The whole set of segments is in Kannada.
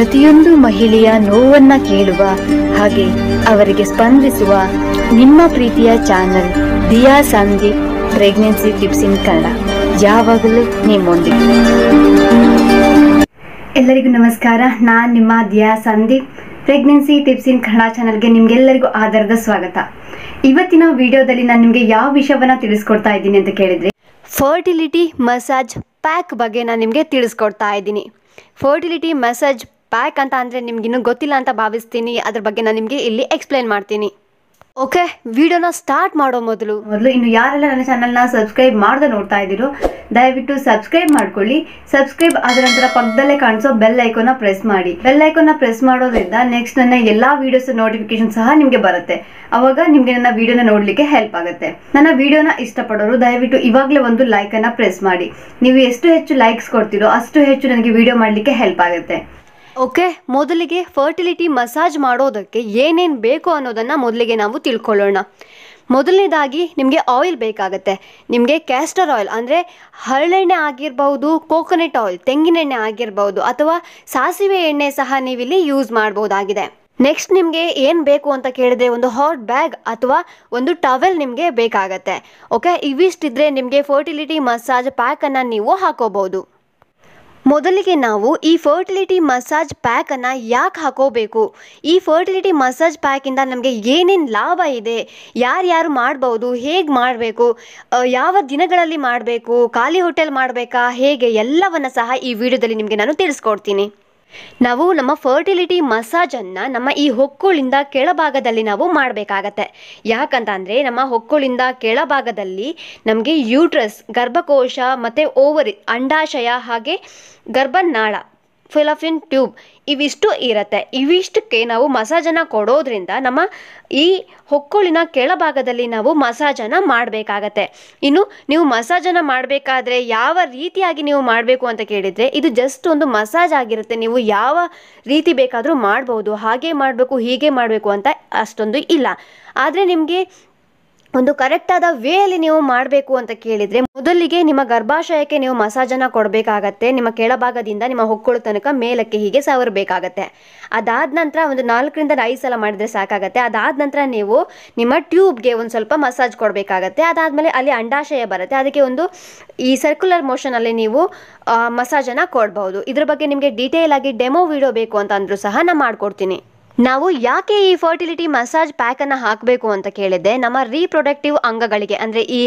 ಪ್ರತಿಯೊಂದು ಮಹಿಳೆಯ ನೋವನ್ನ ಕೇಳುವ ಹಾಗೆ ಅವರಿಗೆ ಸ್ಪಂದಿಸುವ ನಿಮ್ಮ ಪ್ರೀತಿಯ channel Diya Sandeep pregnancy tips in Kannada ಯಾವಾಗಲೂ ನಿಮ್ಮೊಂದಿಗೆ ಎಲ್ಲರಿಗೂ ನಮಸ್ಕಾರ ನಾನು ನಿಮ್ಮ ದಿಯಾ ಸಂಧಿ ಪ್ರೆಗ್ನೆನ್ಸಿ ಟಿಪ್ಸ್ ಇನ್ ಕನ್ನಡ ಚಾನಲ್ಗೆ ನಿಮ್ಗೆಲ್ಲರಿಗೂ ಆಧಾರದ ಸ್ವಾಗತ ಇವತ್ತಿನ ವಿಡಿಯೋದಲ್ಲಿ ನಾನು ನಿಮಗೆ ಯಾವ ವಿಷಯವನ್ನ ತಿಳಿಸ್ಕೊಡ್ತಾ ಇದ್ದೀನಿ ಅಂತ ಕೇಳಿದ್ರೆ ಫರ್ಟಿಲಿಟಿ ಮಸಾಜ್ ಪ್ಯಾಕ್ ಬಗ್ಗೆ ನಾನು ನಿಮಗೆ ತಿಳಿಸ್ಕೊಡ್ತಾ ಇದ್ದೀನಿ ಫರ್ಟಿಲಿಟಿ ಮಸಾಜ್ ಪ್ಯಾಕ್ ಅಂತ ಅಂದರೆ ಇನ್ನೂ ಗೊತ್ತಿಲ್ಲ ಅಂತ ಭಾವಿಸ್ತೀನಿ ಅದ್ರ ಬಗ್ಗೆ ನಾನು ನಿಮಗೆ ಇಲ್ಲಿ ಎಕ್ಸ್ಪ್ಲೈನ್ ಮಾಡ್ತೀನಿ ಓಕೆ ವಿಡಿಯೋನ ಸ್ಟಾರ್ಟ್ ಮಾಡೋ ಮೊದಲು ಮೊದಲು ಇನ್ನು ಯಾರೆಲ್ಲ ನನ್ನ ಚಾನಲ್ನ ಸಬ್ಸ್ಕ್ರೈಬ್ ಮಾಡ್ದೆ ನೋಡ್ತಾ ಇದ್ದೀರೋ ದಯವಿಟ್ಟು ಸಬ್ಸ್ಕ್ರೈಬ್ ಮಾಡ್ಕೊಳ್ಳಿ ಸಬ್ಸ್ಕ್ರೈಬ್ ಆದ ನಂತರ ಪಕ್ಕದಲ್ಲೇ ಕಾಣಿಸೋ ಬೆಲ್ ಐಕೋನ ಪ್ರೆಸ್ ಮಾಡಿ ಬೆಲ್ ಐಕೋನ ಪ್ರೆಸ್ ಮಾಡೋದ್ರಿಂದ ನೆಕ್ಸ್ಟ್ ನನ್ನ ಎಲ್ಲಾ ವಿಡಿಯೋಸ್ ನೋಟಿಫಿಕೇಶನ್ ಸಹ ನಿಮಗೆ ಬರುತ್ತೆ ಅವಾಗ ನಿಮಗೆ ನನ್ನ ವಿಡಿಯೋನ ನೋಡಲಿಕ್ಕೆ ಹೆಲ್ಪ್ ಆಗುತ್ತೆ ನನ್ನ ವಿಡಿಯೋನ ಇಷ್ಟಪಡೋರು ದಯವಿಟ್ಟು ಇವಾಗಲೇ ಒಂದು ಲೈಕನ್ನು ಪ್ರೆಸ್ ಮಾಡಿ ನೀವು ಎಷ್ಟು ಹೆಚ್ಚು ಲೈಕ್ಸ್ ಕೊಡ್ತೀರೋ ಅಷ್ಟು ಹೆಚ್ಚು ನನಗೆ ವಿಡಿಯೋ ಮಾಡ್ಲಿಕ್ಕೆ ಹೆಲ್ಪ್ ಆಗುತ್ತೆ ಓಕೆ ಮೊದಲಿಗೆ ಫರ್ಟಿಲಿಟಿ ಮಸಾಜ್ ಮಾಡೋದಕ್ಕೆ ಏನೇನು ಬೇಕು ಅನ್ನೋದನ್ನು ಮೊದಲಿಗೆ ನಾವು ತಿಳ್ಕೊಳ್ಳೋಣ ಮೊದಲನೇದಾಗಿ ನಿಮಗೆ ಆಯಿಲ್ ಬೇಕಾಗುತ್ತೆ ನಿಮಗೆ ಕ್ಯಾಸ್ಟರ್ ಆಯಿಲ್ ಅಂದರೆ ಹರಳೆಣ್ಣೆ ಆಗಿರ್ಬೋದು ಕೋಕೋನಟ್ ಆಯಿಲ್ ತೆಂಗಿನೆಣ್ಣೆ ಆಗಿರ್ಬೋದು ಅಥವಾ ಸಾಸಿವೆ ಎಣ್ಣೆ ಸಹ ನೀವಿಲ್ಲಿ ಯೂಸ್ ಮಾಡ್ಬೋದಾಗಿದೆ ನೆಕ್ಸ್ಟ್ ನಿಮಗೆ ಏನು ಬೇಕು ಅಂತ ಕೇಳಿದ್ರೆ ಒಂದು ಹಾಟ್ ಬ್ಯಾಗ್ ಅಥವಾ ಒಂದು ಟವೆಲ್ ನಿಮಗೆ ಬೇಕಾಗತ್ತೆ ಓಕೆ ಇವಿಷ್ಟಿದ್ರೆ ನಿಮಗೆ ಫರ್ಟಿಲಿಟಿ ಮಸಾಜ್ ಪ್ಯಾಕನ್ನು ನೀವು ಹಾಕೋಬಹುದು ಮೊದಲಿಗೆ ನಾವು ಈ ಫರ್ಟಿಲಿಟಿ ಮಸಾಜ್ ಪ್ಯಾಕನ್ನು ಯಾಕೆ ಹಾಕೋಬೇಕು ಈ ಫರ್ಟಿಲಿಟಿ ಮಸಾಜ್ ಪ್ಯಾಕಿಂದ ನಮಗೆ ಏನೇನು ಲಾಭ ಇದೆ ಯಾರ್ಯಾರು ಮಾಡ್ಬೋದು ಹೇಗೆ ಮಾಡಬೇಕು ಯಾವ ದಿನಗಳಲ್ಲಿ ಮಾಡಬೇಕು ಖಾಲಿ ಹೋಟೆಲ್ ಮಾಡಬೇಕಾ ಹೇಗೆ ಎಲ್ಲವನ್ನು ಸಹ ಈ ವಿಡಿಯೋದಲ್ಲಿ ನಿಮಗೆ ನಾನು ತಿಳಿಸ್ಕೊಡ್ತೀನಿ ನಾವು ನಮ್ಮ ಫರ್ಟಿಲಿಟಿ ಮಸಾಜನ್ನು ನಮ್ಮ ಈ ಹೊಕ್ಕುಳಿಂದ ಕೆಳಭಾಗದಲ್ಲಿ ನಾವು ಮಾಡಬೇಕಾಗತ್ತೆ ಯಾಕಂತ ಅಂದರೆ ನಮ್ಮ ಹೊಕ್ಕುಳಿಂದ ಕೆಳಭಾಗದಲ್ಲಿ ನಮಗೆ ಯೂಟ್ರಸ್ ಗರ್ಭಕೋಶ ಮತ್ತು ಓವರಿ ಅಂಡಾಶಯ ಹಾಗೆ ಗರ್ಭನಾಳ ಫಿಲಫಿನ್ ಟ್ಯೂಬ್ ಇವಿಷ್ಟು ಇರುತ್ತೆ ಇವಿಷ್ಟಕ್ಕೆ ನಾವು ಮಸಾಜನ್ನು ಕೊಡೋದ್ರಿಂದ ನಮ್ಮ ಈ ಹೊಕ್ಕುಳಿನ ಕೆಳಭಾಗದಲ್ಲಿ ನಾವು ಮಸಾಜನ್ನು ಮಾಡಬೇಕಾಗತ್ತೆ ಇನ್ನು ನೀವು ಮಸಾಜನ್ನು ಮಾಡಬೇಕಾದ್ರೆ ಯಾವ ರೀತಿಯಾಗಿ ನೀವು ಮಾಡಬೇಕು ಅಂತ ಕೇಳಿದರೆ ಇದು ಜಸ್ಟ್ ಒಂದು ಮಸಾಜ್ ಆಗಿರುತ್ತೆ ನೀವು ಯಾವ ರೀತಿ ಬೇಕಾದರೂ ಮಾಡ್ಬೋದು ಹಾಗೆ ಮಾಡಬೇಕು ಹೀಗೆ ಮಾಡಬೇಕು ಅಂತ ಅಷ್ಟೊಂದು ಇಲ್ಲ ಆದರೆ ನಿಮಗೆ ಒಂದು ಕರೆಕ್ಟಾದ ವೇಯಲ್ಲಿ ನೀವು ಮಾಡಬೇಕು ಅಂತ ಕೇಳಿದರೆ ಮೊದಲಿಗೆ ನಿಮ್ಮ ಗರ್ಭಾಶಯಕ್ಕೆ ನೀವು ಮಸಾಜನ್ನು ಕೊಡಬೇಕಾಗತ್ತೆ ನಿಮ್ಮ ಕೆಳಭಾಗದಿಂದ ನಿಮ್ಮ ಹೊಕ್ಕಳು ತನಕ ಮೇಲಕ್ಕೆ ಹೀಗೆ ಸವರಬೇಕಾಗತ್ತೆ ಅದಾದ ನಂತರ ಒಂದು ನಾಲ್ಕರಿಂದ ಐದು ಸಲ ಮಾಡಿದರೆ ಸಾಕಾಗತ್ತೆ ಅದಾದ ನಂತರ ನೀವು ನಿಮ್ಮ ಟ್ಯೂಬ್ಗೆ ಒಂದು ಸ್ವಲ್ಪ ಮಸಾಜ್ ಕೊಡಬೇಕಾಗತ್ತೆ ಅದಾದಮೇಲೆ ಅಲ್ಲಿ ಅಂಡಾಶಯ ಬರುತ್ತೆ ಅದಕ್ಕೆ ಒಂದು ಈ ಸರ್ಕ್ಯುಲರ್ ಮೋಷನಲ್ಲಿ ನೀವು ಮಸಾಜನ್ನು ಕೊಡಬಹುದು ಇದ್ರ ಬಗ್ಗೆ ನಿಮಗೆ ಡೀಟೇಲ್ ಆಗಿ ಡೆಮೋ ವಿಡಿಯೋ ಬೇಕು ಅಂತ ಅಂದರೂ ಸಹ ನಾನು ಮಾಡಿಕೊಡ್ತೀನಿ ನಾವು ಯಾಕೆ ಈ ಫರ್ಟಿಲಿಟಿ ಮಸಾಜ್ ಪ್ಯಾಕನ್ನು ಹಾಕಬೇಕು ಅಂತ ಕೇಳಿದ್ದೆ ನಮ್ಮ ರೀಪ್ರೊಡಕ್ಟಿವ್ ಅಂಗಗಳಿಗೆ ಅಂದರೆ ಈ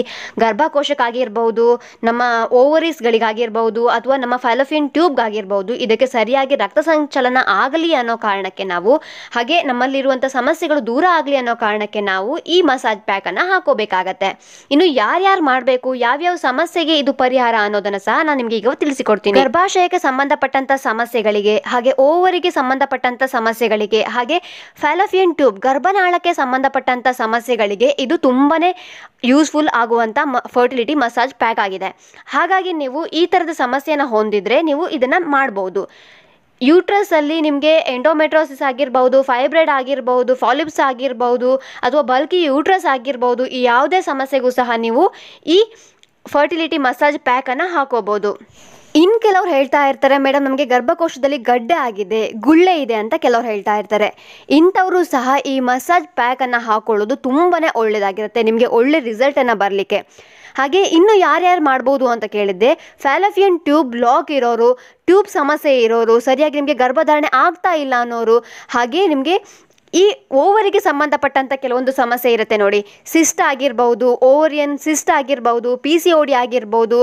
ಗರ್ಭಕೋಶಕ್ಕಾಗಿರ್ಬೋದು ನಮ್ಮ ಓವರೀಸ್ಗಳಿಗಾಗಿರ್ಬೋದು ಅಥವಾ ನಮ್ಮ ಫೈಲೋಫಿನ್ ಟ್ಯೂಬ್ಗಾಗಿರ್ಬೋದು ಇದಕ್ಕೆ ಸರಿಯಾಗಿ ರಕ್ತ ಸಂಚಲನ ಆಗಲಿ ಅನ್ನೋ ಕಾರಣಕ್ಕೆ ನಾವು ಹಾಗೆ ನಮ್ಮಲ್ಲಿರುವಂಥ ಸಮಸ್ಯೆಗಳು ದೂರ ಆಗಲಿ ಅನ್ನೋ ಕಾರಣಕ್ಕೆ ನಾವು ಈ ಮಸಾಜ್ ಪ್ಯಾಕನ್ನು ಹಾಕೋಬೇಕಾಗತ್ತೆ ಇನ್ನು ಯಾರ್ಯಾರು ಮಾಡಬೇಕು ಯಾವ್ಯಾವ ಸಮಸ್ಯೆಗೆ ಇದು ಪರಿಹಾರ ಅನ್ನೋದನ್ನು ಸಹ ನಾನು ನಿಮಗೆ ಈಗ ತಿಳಿಸಿಕೊಡ್ತೀನಿ ಗರ್ಭಾಶಯಕ್ಕೆ ಸಂಬಂಧಪಟ್ಟಂಥ ಸಮಸ್ಯೆಗಳಿಗೆ ಹಾಗೆ ಓವರಿಗೆ ಸಂಬಂಧಪಟ್ಟಂಥ ಸಮಸ್ಯೆಗಳಿಗೆ ಹಾಗೆ ಫ್ಯಾಲೋಫಿಯನ್ ಟ್ಯೂಬ್ ಗರ್ಭನಾಳಕ್ಕೆ ಸಂಬಂಧಪಟ್ಟಂಥ ಸಮಸ್ಯೆಗಳಿಗೆ ಇದು ತುಂಬಾ ಯೂಸ್ಫುಲ್ ಆಗುವಂಥ ಮ ಫರ್ಟಿಲಿಟಿ ಮಸಾಜ್ ಪ್ಯಾಕ್ ಆಗಿದೆ ಹಾಗಾಗಿ ನೀವು ಈ ಥರದ ಸಮಸ್ಯೆಯನ್ನು ಹೊಂದಿದರೆ ನೀವು ಇದನ್ನು ಮಾಡ್ಬೋದು ಯೂಟ್ರಸಲ್ಲಿ ನಿಮಗೆ ಎಂಡೋಮೆಟ್ರೋಸಿಸ್ ಆಗಿರ್ಬೋದು ಫೈಬ್ರೈಡ್ ಆಗಿರ್ಬೋದು ಫಾಲಿಪ್ಸ್ ಆಗಿರ್ಬೋದು ಅಥವಾ ಬಲ್ಕಿ ಯೂಟ್ರಸ್ ಆಗಿರ್ಬೋದು ಈ ಯಾವುದೇ ಸಮಸ್ಯೆಗೂ ಸಹ ನೀವು ಈ ಫರ್ಟಿಲಿಟಿ ಮಸಾಜ್ ಪ್ಯಾಕನ್ನು ಹಾಕೋಬೋದು ಇನ್ನು ಕೆಲವ್ರು ಹೇಳ್ತಾ ಇರ್ತಾರೆ ಮೇಡಮ್ ನಮಗೆ ಗರ್ಭಕೋಶದಲ್ಲಿ ಗಡ್ಡೆ ಆಗಿದೆ ಗುಳ್ಳೆ ಇದೆ ಅಂತ ಕೆಲವ್ರು ಹೇಳ್ತಾ ಇರ್ತಾರೆ ಇಂಥವರು ಸಹ ಈ ಮಸಾಜ್ ಪ್ಯಾಕನ್ನು ಹಾಕೊಳ್ಳೋದು ತುಂಬಾ ಒಳ್ಳೆಯದಾಗಿರುತ್ತೆ ನಿಮಗೆ ಒಳ್ಳೆ ರಿಸಲ್ಟನ್ನು ಬರಲಿಕ್ಕೆ ಹಾಗೆ ಇನ್ನು ಯಾರ್ಯಾರು ಮಾಡ್ಬೋದು ಅಂತ ಕೇಳಿದ್ದೆ ಫ್ಯಾಲಫಿಯನ್ ಟ್ಯೂಬ್ ಲಾಕ್ ಇರೋರು ಟ್ಯೂಬ್ ಸಮಸ್ಯೆ ಇರೋರು ಸರಿಯಾಗಿ ನಿಮಗೆ ಗರ್ಭಧಾರಣೆ ಆಗ್ತಾ ಇಲ್ಲ ಅನ್ನೋರು ಹಾಗೆ ನಿಮಗೆ ಈ ಓವರಿಗೆ ಸಂಬಂಧಪಟ್ಟಂಥ ಕೆಲವೊಂದು ಸಮಸ್ಯೆ ಇರುತ್ತೆ ನೋಡಿ ಸಿಸ್ಟ್ ಆಗಿರ್ಬೋದು ಓವರಿಯನ್ ಸಿಸ್ಟ್ ಆಗಿರ್ಬೋದು ಪಿ ಸಿ ಡಿ ಆಗಿರ್ಬೋದು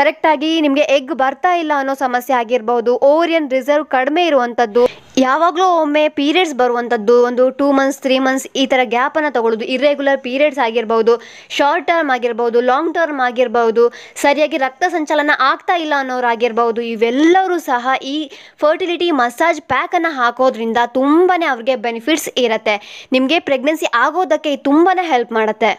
ಕರೆಕ್ಟಾಗಿ ನಿಮಗೆ ಎಗ್ ಬರ್ತಾ ಇಲ್ಲ ಅನ್ನೋ ಸಮಸ್ಯೆ ಆಗಿರ್ಬೋದು ಓವರಿಯನ್ ರಿಸರ್ವ್ ಕಡಿಮೆ ಇರುವಂಥದ್ದು ಯಾವಾಗಲೂ ಒಮ್ಮೆ ಪೀರಿಯಡ್ಸ್ ಬರುವಂಥದ್ದು ಒಂದು ಟೂ ಮಂತ್ಸ್ ತ್ರೀ ಮಂತ್ಸ್ ಈ ಥರ ಗ್ಯಾಪನ್ನು ತೊಗೊಳ್ಳೋದು ಇರ್ರೆಗ್ಯುಲರ್ ಪೀರಿಯಡ್ಸ್ ಆಗಿರ್ಬೋದು ಶಾರ್ಟ್ ಟರ್ಮ್ ಆಗಿರ್ಬೋದು ಲಾಂಗ್ ಟರ್ಮ್ ಆಗಿರ್ಬೋದು ಸರಿಯಾಗಿ ರಕ್ತ ಸಂಚಲನ ಆಗ್ತಾ ಇಲ್ಲ ಅನ್ನೋರಾಗಿರ್ಬೋದು ಇವೆಲ್ಲರೂ ಸಹ ಈ ಫರ್ಟಿಲಿಟಿ ಮಸಾಜ್ ಪ್ಯಾಕನ್ನು ಹಾಕೋದ್ರಿಂದ ತುಂಬಾ ಅವ್ರಿಗೆ ಬೆನಿಫಿಟ್ಸ್ ಇರುತ್ತೆ ನಿಮಗೆ ಪ್ರೆಗ್ನೆನ್ಸಿ ಆಗೋದಕ್ಕೆ ತುಂಬಾ ಹೆಲ್ಪ್ ಮಾಡುತ್ತೆ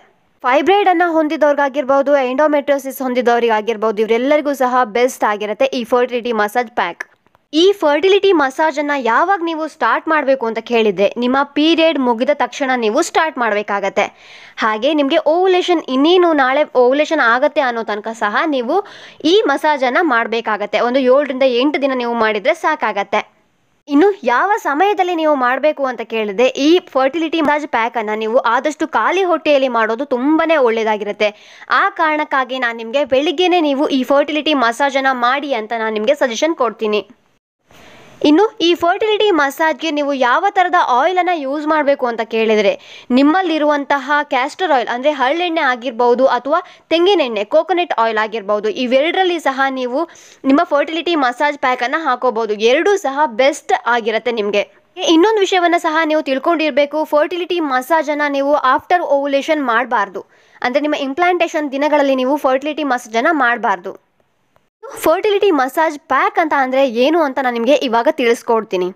ಫೈಬ್ರೈಡನ್ನು ಹೊಂದಿದವ್ರಿಗಾಗಿರ್ಬೋದು ಎಂಡೋಮೆಟ್ರೋಸಿಸ್ ಹೊಂದಿದವ್ರಿಗಾಗಿರ್ಬೋದು ಇವರೆಲ್ಲರಿಗೂ ಸಹ ಬೆಸ್ಟ್ ಆಗಿರುತ್ತೆ ಈ ಫರ್ಟಿಲಿಟಿ ಮಸಾಜ್ ಪ್ಯಾಕ್ ಈ ಫರ್ಟಿಲಿಟಿ ಮಸಾಜ್ ಅನ್ನ ಯಾವಾಗ ನೀವು ಸ್ಟಾರ್ಟ್ ಮಾಡಬೇಕು ಅಂತ ಕೇಳಿದ್ರೆ ನಿಮ್ಮ ಪೀರಿಯಡ್ ಮುಗಿದ ತಕ್ಷಣ ನೀವು ಸ್ಟಾರ್ಟ್ ಮಾಡಬೇಕಾಗತ್ತೆ ಹಾಗೆ ನಿಮಗೆ ಓವುಲೇಷನ್ ಇನ್ನೇನು ನಾಳೆ ಓವುಲೇಷನ್ ಆಗುತ್ತೆ ಅನ್ನೋ ತನಕ ಸಹ ನೀವು ಈ ಮಸಾಜನ್ನು ಮಾಡಬೇಕಾಗತ್ತೆ ಒಂದು ಏಳರಿಂದ ಎಂಟು ದಿನ ನೀವು ಮಾಡಿದರೆ ಸಾಕಾಗತ್ತೆ ಇನ್ನು ಯಾವ ಸಮಯದಲ್ಲಿ ನೀವು ಮಾಡಬೇಕು ಅಂತ ಕೇಳಿದ್ರೆ ಈ ಫರ್ಟಿಲಿಟಿ ಮಸಾಜ್ ಪ್ಯಾಕನ್ನು ನೀವು ಆದಷ್ಟು ಖಾಲಿ ಹೊಟ್ಟೆಯಲ್ಲಿ ಮಾಡೋದು ತುಂಬಾ ಒಳ್ಳೆಯದಾಗಿರುತ್ತೆ ಆ ಕಾರಣಕ್ಕಾಗಿ ನಾನು ನಿಮಗೆ ಬೆಳಿಗ್ಗೆನೇ ನೀವು ಈ ಫರ್ಟಿಲಿಟಿ ಮಸಾಜನ್ನು ಮಾಡಿ ಅಂತ ನಾನು ನಿಮಗೆ ಸಜೆಷನ್ ಕೊಡ್ತೀನಿ ಇನ್ನು ಈ ಫರ್ಟಿಲಿಟಿ ಮಸಾಜ್ಗೆ ನೀವು ಯಾವ ಥರದ ಆಯಿಲನ್ನು ಯೂಸ್ ಮಾಡಬೇಕು ಅಂತ ಕೇಳಿದರೆ ನಿಮ್ಮಲ್ಲಿರುವಂತಹ ಕ್ಯಾಸ್ಟರ್ ಆಯಿಲ್ ಅಂದರೆ ಹಳ್ಳೆಣ್ಣೆ ಆಗಿರ್ಬೋದು ಅಥವಾ ತೆಂಗಿನೆಣ್ಣೆ ಕೋಕೋನಟ್ ಆಯಿಲ್ ಆಗಿರ್ಬೋದು ಇವೆರಡರಲ್ಲಿ ಸಹ ನೀವು ನಿಮ್ಮ ಫರ್ಟಿಲಿಟಿ ಮಸಾಜ್ ಪ್ಯಾಕನ್ನು ಹಾಕೋಬಹುದು ಎರಡೂ ಸಹ ಬೆಸ್ಟ್ ಆಗಿರುತ್ತೆ ನಿಮಗೆ ಇನ್ನೊಂದು ವಿಷಯವನ್ನು ಸಹ ನೀವು ತಿಳ್ಕೊಂಡಿರಬೇಕು ಫರ್ಟಿಲಿಟಿ ಮಸಾಜನ್ನು ನೀವು ಆಫ್ಟರ್ ಓವುಲೇಷನ್ ಮಾಡಬಾರ್ದು ಅಂದರೆ ನಿಮ್ಮ ಇಂಪ್ಲಾಂಟೇಷನ್ ದಿನಗಳಲ್ಲಿ ನೀವು ಫರ್ಟಿಲಿಟಿ ಮಸಾಜನ್ನು ಮಾಡಬಾರ್ದು ಫರ್ಟಿಲಿಟಿ ಮಸಾಜ್ ಪ್ಯಾಕ್ ಅಂತ ಅಂದರೆ ಏನು ಅಂತ ನಾನು ನಿಮಗೆ ಇವಾಗ ತಿಳಿಸ್ಕೊಡ್ತೀನಿ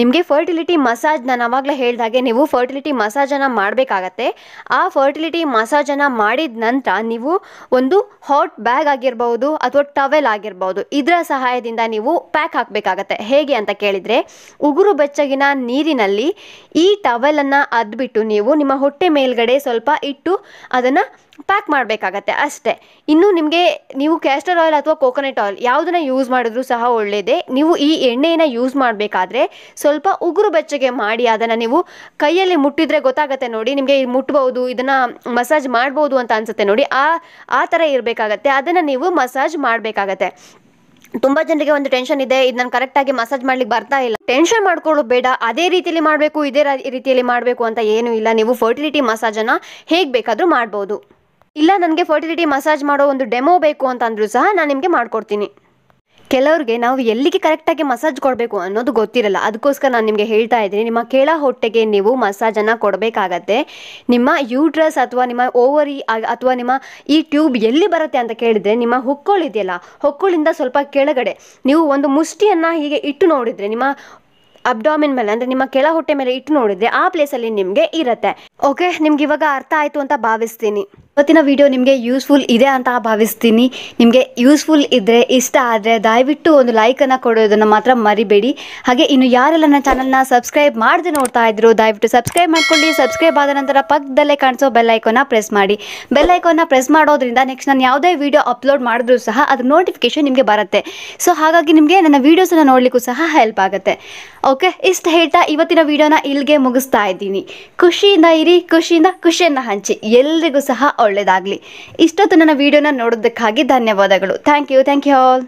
ನಿಮಗೆ ಫರ್ಟಿಲಿಟಿ ಮಸಾಜ್ ನಾನು ಅವಾಗಲೇ ಹೇಳಿದಾಗೆ ನೀವು ಫರ್ಟಿಲಿಟಿ ಮಸಾಜನ್ನು ಮಾಡಬೇಕಾಗತ್ತೆ ಆ ಫರ್ಟಿಲಿಟಿ ಮಸಾಜನ್ನು ಮಾಡಿದ ನಂತರ ನೀವು ಒಂದು ಹಾಟ್ ಬ್ಯಾಗ್ ಆಗಿರ್ಬೋದು ಅಥವಾ ಟವೆಲ್ ಆಗಿರ್ಬೋದು ಇದರ ಸಹಾಯದಿಂದ ನೀವು ಪ್ಯಾಕ್ ಹಾಕಬೇಕಾಗತ್ತೆ ಹೇಗೆ ಅಂತ ಕೇಳಿದರೆ ಉಗುರು ಬೆಚ್ಚಗಿನ ನೀರಿನಲ್ಲಿ ಈ ಟವೆಲನ್ನು ಅದ್ಬಿಟ್ಟು ನೀವು ನಿಮ್ಮ ಹೊಟ್ಟೆ ಮೇಲ್ಗಡೆ ಸ್ವಲ್ಪ ಇಟ್ಟು ಅದನ್ನು ಪ್ಯಾಕ್ ಮಾಡಬೇಕಾಗತ್ತೆ ಅಷ್ಟೇ ಇನ್ನು ನಿಮಗೆ ನೀವು ಕ್ಯಾಸ್ಟರ್ ಆಯಿಲ್ ಅಥವಾ ಕೋಕೋನಟ್ ಕೋಕೋನಟ್ ಆಯಿಲ್ ಯೂಸ್ ಮಾಡಿದ್ರು ಸಹ ಒಳ್ಳೆಯದೇ ನೀವು ಈ ಎಣ್ಣೆಯನ್ನು ಯೂಸ್ ಮಾಡಬೇಕಾದ್ರೆ ಸ್ವಲ್ಪ ಉಗುರು ಬೆಚ್ಚಗೆ ಮಾಡಿ ಅದನ್ನ ನೀವು ಕೈಯಲ್ಲಿ ಮುಟ್ಟಿದ್ರೆ ಗೊತ್ತಾಗುತ್ತೆ ನೋಡಿ ನಿಮಗೆ ಮುಟ್ಬೋದು ಇದನ್ನ ಮಸಾಜ್ ಮಾಡ್ಬೋದು ಅಂತ ಅನ್ಸುತ್ತೆ ನೋಡಿ ಆ ಆ ಥರ ಇರಬೇಕಾಗತ್ತೆ ಅದನ್ನ ನೀವು ಮಸಾಜ್ ಮಾಡಬೇಕಾಗತ್ತೆ ತುಂಬಾ ಜನರಿಗೆ ಒಂದು ಟೆನ್ಷನ್ ಇದೆ ಇದನ್ನ ನಾನು ಕರೆಕ್ಟಾಗಿ ಮಸಾಜ್ ಮಾಡ್ಲಿಕ್ಕೆ ಬರ್ತಾ ಇಲ್ಲ ಟೆನ್ಷನ್ ಮಾಡ್ಕೊಳ್ಳೋ ಬೇಡ ಅದೇ ರೀತಿಯಲ್ಲಿ ಮಾಡಬೇಕು ಇದೇ ರೀತಿಯಲ್ಲಿ ಮಾಡಬೇಕು ಅಂತ ಏನು ಇಲ್ಲ ನೀವು ಫರ್ಟಿಲಿಟಿ ಮಸಾಜನ್ನು ಹೇಗ್ ಬೇಕಾದ್ರೂ ಮಾಡ್ಬೋದು ಇಲ್ಲ ನನಗೆ ಫರ್ಟಿಲಿಟಿ ಮಸಾಜ್ ಮಾಡೋ ಒಂದು ಡೆಮೋ ಬೇಕು ಅಂತ ಅಂದರೂ ಸಹ ನಾನು ನಿಮಗೆ ಮಾಡ್ಕೊಡ್ತೀನಿ ಕೆಲವ್ರಿಗೆ ನಾವು ಎಲ್ಲಿಗೆ ಕರೆಕ್ಟಾಗಿ ಮಸಾಜ್ ಕೊಡಬೇಕು ಅನ್ನೋದು ಗೊತ್ತಿರಲ್ಲ ಅದಕ್ಕೋಸ್ಕರ ನಾನು ನಿಮಗೆ ಹೇಳ್ತಾ ಇದ್ದೀನಿ ನಿಮ್ಮ ಕೆಳ ಹೊಟ್ಟೆಗೆ ನೀವು ಮಸಾಜನ್ನು ಕೊಡಬೇಕಾಗತ್ತೆ ನಿಮ್ಮ ಯೂಟ್ರಸ್ ಅಥವಾ ನಿಮ್ಮ ಓವರಿ ಅಥವಾ ನಿಮ್ಮ ಈ ಟ್ಯೂಬ್ ಎಲ್ಲಿ ಬರುತ್ತೆ ಅಂತ ಕೇಳಿದರೆ ನಿಮ್ಮ ಇದೆಯಲ್ಲ ಹೊಕ್ಕೋಳಿಂದ ಸ್ವಲ್ಪ ಕೆಳಗಡೆ ನೀವು ಒಂದು ಮುಷ್ಟಿಯನ್ನು ಹೀಗೆ ಇಟ್ಟು ನೋಡಿದರೆ ನಿಮ್ಮ ಅಬ್ಡಾಮಿನ್ ಮೇಲೆ ಅಂದರೆ ನಿಮ್ಮ ಕೆಳ ಹೊಟ್ಟೆ ಮೇಲೆ ಇಟ್ಟು ನೋಡಿದರೆ ಆ ಪ್ಲೇಸಲ್ಲಿ ನಿಮಗೆ ಇರುತ್ತೆ ಓಕೆ ನಿಮ್ಗೆ ಇವಾಗ ಅರ್ಥ ಆಯಿತು ಅಂತ ಭಾವಿಸ್ತೀನಿ ಇವತ್ತಿನ ವಿಡಿಯೋ ನಿಮಗೆ ಯೂಸ್ಫುಲ್ ಇದೆ ಅಂತ ಭಾವಿಸ್ತೀನಿ ನಿಮಗೆ ಯೂಸ್ಫುಲ್ ಇದ್ದರೆ ಇಷ್ಟ ಆದರೆ ದಯವಿಟ್ಟು ಒಂದು ಲೈಕನ್ನು ಕೊಡೋದನ್ನು ಮಾತ್ರ ಮರಿಬೇಡಿ ಹಾಗೆ ಇನ್ನು ಯಾರೆಲ್ಲ ನನ್ನ ಚಾನಲ್ನ ಸಬ್ಸ್ಕ್ರೈಬ್ ಮಾಡದೆ ನೋಡ್ತಾ ಇದ್ರು ದಯವಿಟ್ಟು ಸಬ್ಸ್ಕ್ರೈಬ್ ಮಾಡ್ಕೊಳ್ಳಿ ಸಬ್ಸ್ಕ್ರೈಬ್ ಆದ ನಂತರ ಪಕ್ಕದಲ್ಲೇ ಕಾಣಿಸೋ ಬೆಲ್ ಪ್ರೆಸ್ ಮಾಡಿ ಬೆಲ್ ಐಕೋನ ಪ್ರೆಸ್ ಮಾಡೋದ್ರಿಂದ ನೆಕ್ಸ್ಟ್ ನಾನು ಯಾವುದೇ ವಿಡಿಯೋ ಅಪ್ಲೋಡ್ ಮಾಡಿದ್ರೂ ಸಹ ಅದ್ರ ನೋಟಿಫಿಕೇಶನ್ ನಿಮಗೆ ಬರುತ್ತೆ ಸೊ ಹಾಗಾಗಿ ನಿಮಗೆ ನನ್ನ ವೀಡಿಯೋಸನ್ನು ನೋಡಲಿಕ್ಕೂ ಸಹ ಹೆಲ್ಪ್ ಆಗುತ್ತೆ ಓಕೆ ಇಷ್ಟು ಹೇಳ್ತಾ ಇವತ್ತಿನ ವೀಡಿಯೋನ ಇಲ್ಲಿಗೆ ಮುಗಿಸ್ತಾ ಇದ್ದೀನಿ ಖುಷಿಯಿಂದ ಇರಿ ಖುಷಿಯಿಂದ ಖುಷಿಯನ್ನು ಹಂಚಿ ಎಲ್ರಿಗೂ ಸಹ ಒಳ್ಳೆಯದಾಗಲಿ ಇಷ್ಟೊತ್ತು ನನ್ನ ವಿಡಿಯೋನ ನೋಡೋದಕ್ಕಾಗಿ ಧನ್ಯವಾದಗಳು thank you thank you all